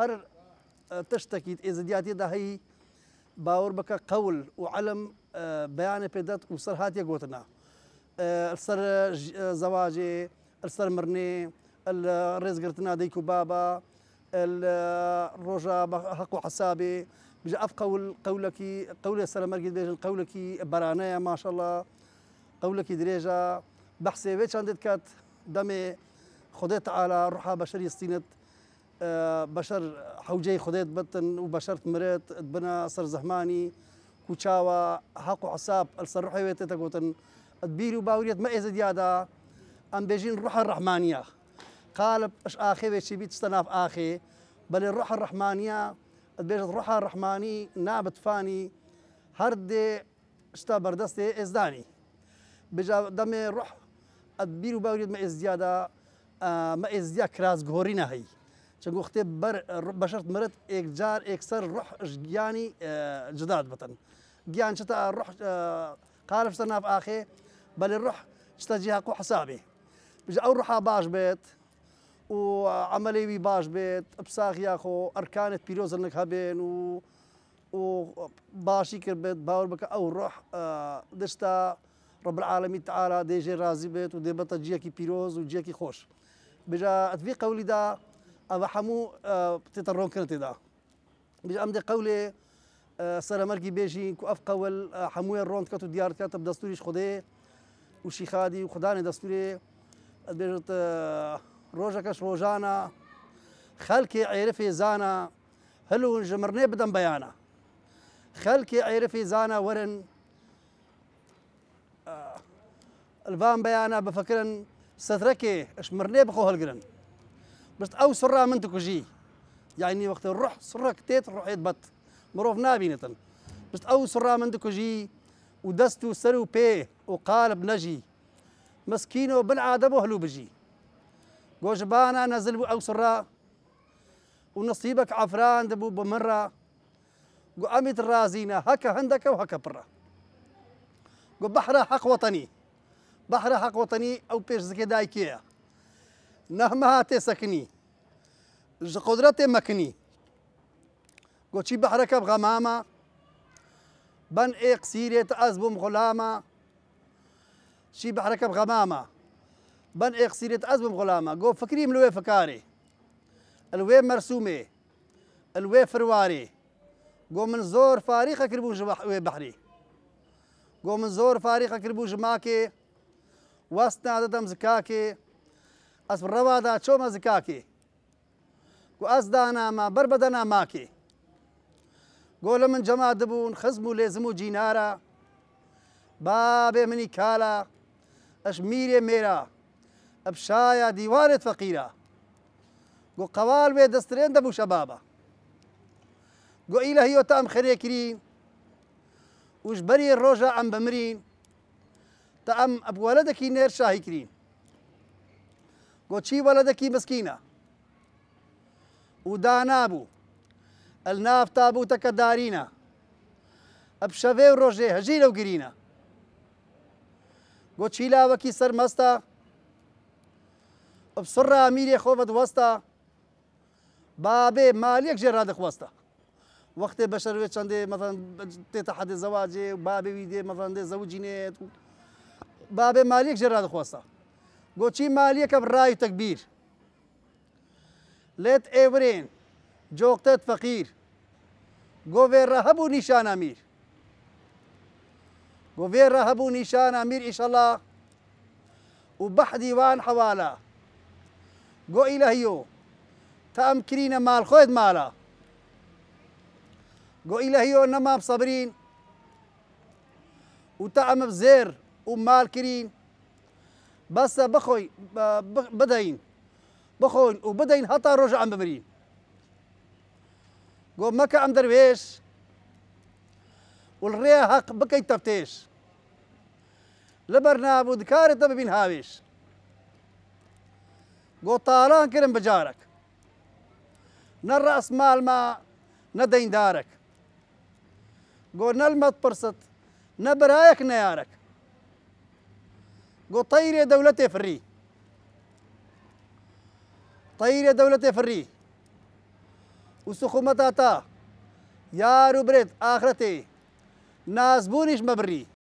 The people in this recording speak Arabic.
هر آه، تشتكي إذا دي عتيدة هي باور بك قول وعلم آه، بيان بدات وصر هاتي غوتنا السر آه، زواجي السر مرني الرزقرتنا ديكو بابا الرجاء حقو حسابي بجا افقو قولك قولي السر مرقد بيجن قولك برانايا ما شاء الله قولك دريجا بحسي ويتش عندك دمي خذيت على روحها بشري استينت آه، بشر حوجي خديت بطن و بەشەر بنا صر زحماني كوتشاوا کوچاوە حەق و عساب ئەسەر ڕحوێتێتە گوتن ما و باورێت ام بيجين روح الرحمانيه بێژین اش اخي قالب بيت استناف اخي بل الروح الرحمانيه بەێ روح الرحماني نابت فاني ڕەحمانی اشتا هەردێ ازداني بەردەستێ ئێزدانی روح دەمێ ڕح ما و باورێت مە ئێزدیادا آه، مە كراس غورينا هي چەنگۆ خێ بەشەر مرت جار ئێکسەر روح گیانی آه، جداد بطن گیان چتە ڕح آه، قالفسە ناف ئاخێ چتا ڕح چتە جیهاکو حسابێ ئەو ڕحا باش بێت و ئەمەلەیوی باش بێت ئەپساغ یاخۆ ئەرکانت پیرۆزنک هەبێن و و باشی کرد باور بکە ئەو ڕح دشتا ڕبعاالەمی تعالا دێژێ رازی بێت و دێبەتە جیەکی پیرۆز و خوش خۆش بژە ئەتوی قەولیدا اما حمو آه، تترون كنت دا بيج امدي قولي آه، سر مرقي بيجي كو اف قول آه، حمويا الروند كاتو ديار كاتو بدستوريش خدي وشي خادي وخداني دستوري بيجت روجا كاش روجانا خالكي عرفي زانا هلو جمرني بدن بيانا خالكي عرفي زانا ورن الفان بيانا بفكرن ستركي اشمرني بخو هالقرن باش او سرا من تكوجي يعني وقت الروح سرها كتات الروح يتبط مروف نابينة باش او سرا من تكوجي ودستو سرو بيه وقالب نجي مسكينو بالعادة وهلو بجي جوجبانا نزل او سرا ونصيبك عفران دبو بمرة قامت الرازينة هكا هندك وهكا برا بحرة حق وطني بحرة حق وطني أو بيش زكي دايكيه نهمها تسكني قدرت مكني قوشي بحركة بغمامة بن ايق سيرية أزبم غلامة شي بحركة بغمامة بن ايق سيرية أزبم غلامة قو فكري ملوي فكاري الوي مرسومي الوي فرواري قو من زور فاريخة كربون جوا بحري قو من زور فاريخة كربون جماكي وسط عددهم زكاكي ئەس ڕەوادا چۆمە زکاکی و ئەس دانامە بربەدە ناماکی گۆ لە من جەما دەبوون خزم و لێزم و جینارە بابێ منی کالە ئەش میرێ مێرە ئەبشایە دیوارێت فەقیرە گۆ قەوال بێ دەسترێن دەبوو شە بابە گۆ ئیلە هیۆ تام خەرێکری وش بەری ڕۆژە ئەم بمرین تا ئەم ئەبووەلە دەکی نێر شاهیکرین قوتشي ولدكي مسكينة ودانابو الناف تابوتك دارينا بشەوێ و ڕۆژێ هەژی لەو گرینە بۆ چیلاوەکی سەرمەستە ئەپسڕا میرێ خۆبەت وەستە بابێ مالێک ژێرا دەخوەستە وەختێ بە شەروێ چەندێ تێتە حەدێ زەواجێ و بابێوی دێ مەفەندێ زەوجینێت و بابێ مالێک ژێرا دەخوەستە بۆچی مالیەکە ڕای تەکبیر لێت ئێورێن جۆقتت فەقیر گۆڤێڕە هەبوو نیشانە میر گۆڤێڕە هەبوو نیشانە میر ئیشەڵا و بەحدیوان حەواە گۆئی لە هیۆ تا ئەم کرینە ماڵ خۆت ماڵە گۆئی لە هیۆ نەماب سەبرین و تا ئەمە زێر و مال کرین بس بخوي بدين بخوي وبدين هتا رجع عم بمرين قوم مكة عم درويش والريا حق بكي تفتيش لبرنا بودكار تبين هاويش قو طالان كرم بجارك راس مال ما ندين دارك قو نلمت برصت نبرايك نيارك يا دولتي فري طير يا دولتي فري وسخومتاتا يا ربرت آخرتي ناس بونيش مبري